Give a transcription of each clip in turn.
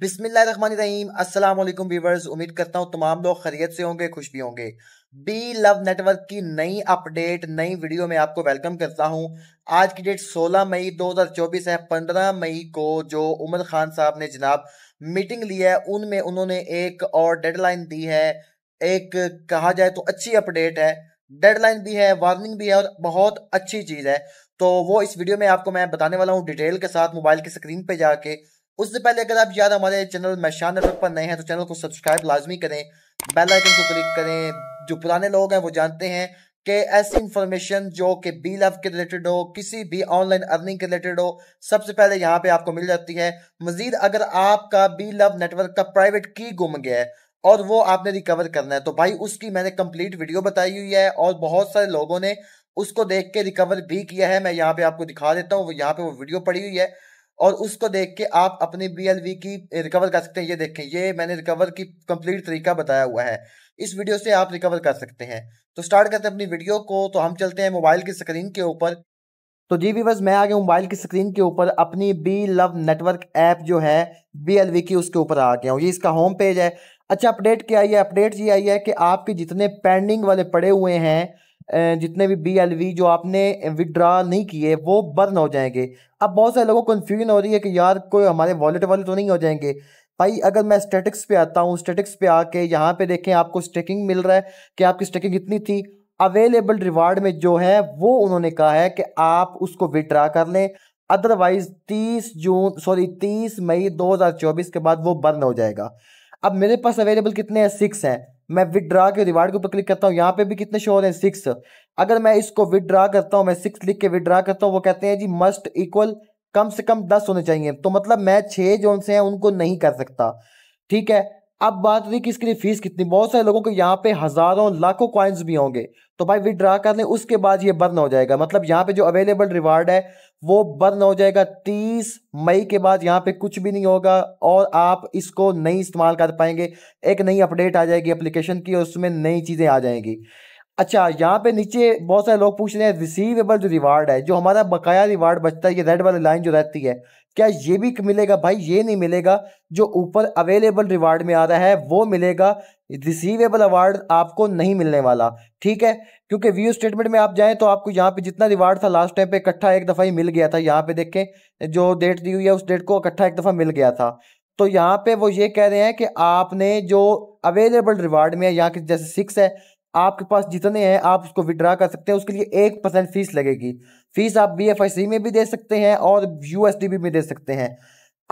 बिस्मिल्लाहिर्रहमानिर्रहीम अस्सलाम वालेकुम व्यूवर्स उम्मीद करता हूँ तमाम लोग खरीत से होंगे खुश भी होंगे बी लव नेटवर्क की नई अपडेट नई वीडियो में आपको वेलकम करता हूँ आज की डेट 16 मई 2024 है 15 मई को जो उमर खान साहब ने जनाब मीटिंग ली है उनमें उन्होंने एक और डेडलाइन दी है एक कहा जाए तो अच्छी अपडेट है डेडलाइन भी है वार्निंग भी है और बहुत अच्छी चीज़ है तो वो इस वीडियो में आपको मैं बताने वाला हूँ डिटेल के साथ मोबाइल की स्क्रीन पर जाके उससे पहले अगर आप यार हमारे चैनल मैशान नेटवर्क पर नए हैं तो चैनल को सब्सक्राइब लाजमी करें बेल आइकन को क्लिक करें जो पुराने लोग हैं वो जानते हैं कि ऐसी इंफॉर्मेशन जो कि बी लव के रिलेटेड हो किसी भी ऑनलाइन अर्निंग के रिलेटेड हो सबसे पहले यहाँ पे आपको मिल जाती है मजीद अगर आपका बी लव नेटवर्क का प्राइवेट की गुम गया है और वो आपने रिकवर करना है तो भाई उसकी मैंने कंप्लीट वीडियो बताई हुई है और बहुत सारे लोगों ने उसको देख के रिकवर भी किया है मैं यहाँ पे आपको दिखा देता हूँ यहाँ पे वो वीडियो पड़ी हुई है और उसको देख के आप अपनी बी की रिकवर कर सकते हैं ये देखें ये मैंने रिकवर की कंप्लीट तरीका बताया हुआ है इस वीडियो से आप रिकवर कर सकते हैं तो स्टार्ट करते हैं अपनी वीडियो को तो हम चलते हैं मोबाइल की स्क्रीन के ऊपर तो जी भी बस मैं आ गया मोबाइल की स्क्रीन के ऊपर अपनी बी लव नेटवर्क ऐप जो है बी की उसके ऊपर आ गया हूँ ये इसका होम पेज है अच्छा अपडेट क्या आई है अपडेट ये आई है कि आपके जितने पेंडिंग वाले पड़े हुए हैं जितने भी बी एल वी जो आपने विदड्रा नहीं किए वो बर्न हो जाएंगे अब बहुत सारे लोगों को कन्फ्यूजन हो रही है कि यार कोई हमारे वॉलेट वाले तो नहीं हो जाएंगे भाई अगर मैं स्टेटिक्स पे आता हूँ स्टेटिक्स पे आके यहाँ पे देखें आपको स्टेकिंग मिल रहा है कि आपकी स्टेकिंग कितनी थी अवेलेबल रिवार्ड में जो है वो उन्होंने कहा है कि आप उसको विदड्रा कर लें अदरवाइज 30 जून सॉरी 30 मई 2024 के बाद वो बर्न हो जाएगा अब मेरे पास अवेलेबल कितने हैं सिक्स हैं मैं विदड्रा के रिवार्ड के ऊपर क्लिक करता हूँ यहाँ पे भी कितने शो हो रहे हैं सिक्स अगर मैं इसको विदड्रा करता हूँ मैं सिक्स लिख के विदड्रा करता हूँ वो कहते हैं जी मस्ट इक्वल कम से कम दस होने चाहिए तो मतलब मैं छः जो उनसे हैं उनको नहीं कर सकता ठीक है अब बात हुई कि इसके लिए फीस कितनी बहुत सारे लोगों को यहाँ पे हजारों लाखों क्वाइंस भी होंगे तो भाई विदड्रा कर लें उसके बाद ये बर्न हो जाएगा मतलब यहाँ पे जो अवेलेबल रिवार्ड है वो बर्न हो जाएगा तीस मई के बाद यहाँ पे कुछ भी नहीं होगा और आप इसको नहीं इस्तेमाल कर पाएंगे एक नई अपडेट आ जाएगी अप्लीकेशन की और उसमें नई चीज़ें आ जाएंगी अच्छा यहाँ पे नीचे बहुत सारे लोग पूछ रहे हैं रिसीवेबल जो रिवार्ड है जो हमारा बकाया रिवार्ड बचता है ये रेड वाली लाइन जो रहती है क्या ये भी मिलेगा भाई ये नहीं मिलेगा जो ऊपर अवेलेबल रिवार्ड में आ रहा है वो मिलेगा रिसीवेबल अवार्ड आपको नहीं मिलने वाला ठीक है क्योंकि व्यू स्टेटमेंट में आप जाएं तो आपको यहाँ पे जितना रिवार्ड था लास्ट टाइम पे इकट्ठा एक दफ़ा ही मिल गया था यहाँ पे देखें जो डेट दी हुई है उस डेट को इकट्ठा एक दफ़ा मिल गया था तो यहाँ पे वो ये कह रहे हैं कि आपने जो अवेलेबल रिवार्ड में है यहाँ के जैसे सिक्स है आपके पास जितने हैं आप उसको विड्रा कर सकते हैं उसके लिए एक परसेंट फीस लगेगी फीस आप बी में भी दे सकते हैं और यू में दे सकते हैं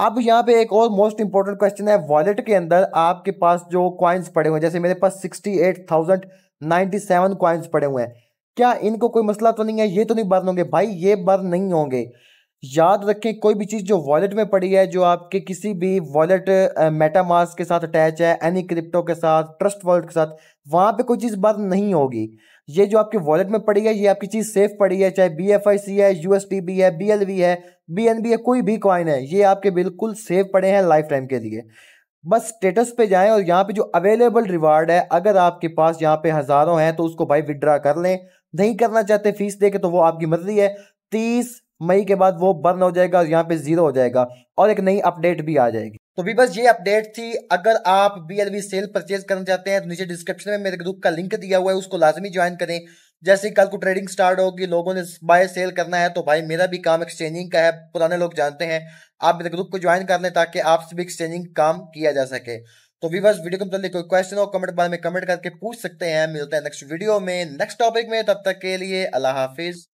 अब यहाँ पे एक और मोस्ट इंपॉर्टेंट क्वेश्चन है वॉलेट के अंदर आपके पास जो कॉइन्स पड़े हुए हैं जैसे मेरे पास sixty eight thousand ninety seven coins पड़े हुए हैं क्या इनको कोई मसला तो नहीं है ये तो नहीं बर्न होंगे भाई ये बर्न नहीं होंगे याद रखें कोई भी चीज़ जो वॉलेट में पड़ी है जो आपके किसी भी वॉलेट मेटामास के साथ अटैच है एनी क्रिप्टो के साथ ट्रस्ट वॉलेट के साथ वहाँ पे कोई चीज़ बंद नहीं होगी ये जो आपके वॉलेट में पड़ी है ये आपकी चीज़ सेफ पड़ी है चाहे बी एफ आई सी है यू एस टी बी है बी एल वी है बी एन बी है कोई भी कॉइन है ये आपके बिल्कुल सेफ पड़े हैं लाइफ टाइम के लिए बस स्टेटस पे जाएं और यहाँ पे जो अवेलेबल रिवार्ड है अगर आपके पास यहाँ पे हज़ारों हैं तो उसको भाई विड्रा कर लें नहीं करना चाहते फीस दे के तो वो आपकी मर्जी है तीस मई के बाद वो बर्न हो जाएगा यहाँ पे जीरो हो जाएगा और एक नई अपडेट भी आ जाएगी तो भी बस ये अपडेट थी अगर आप बी एल सेल परचेज करना चाहते हैं तो नीचे डिस्क्रिप्शन में मेरे ग्रुप का लिंक दिया हुआ है उसको लाजमी ज्वाइन करें जैसे कल को ट्रेडिंग स्टार्ट होगी लोगों ने बाय सेल करना है तो भाई मेरा भी काम एक्सचेंजिंग का है पुराने लोग जानते हैं आप मेरे ग्रुप को ज्वाइन कर लें ताकि आपसे भी एक्सचेंजिंग काम किया जा सके तो बस वीडियो के मतलब कोई क्वेश्चन हो कमेंट बारे में कमेंट करके पूछ सकते हैं मिलते हैं नेक्स्ट वीडियो में नेक्स्ट टॉपिक में तब तक के लिए अल्लाह हाफिज़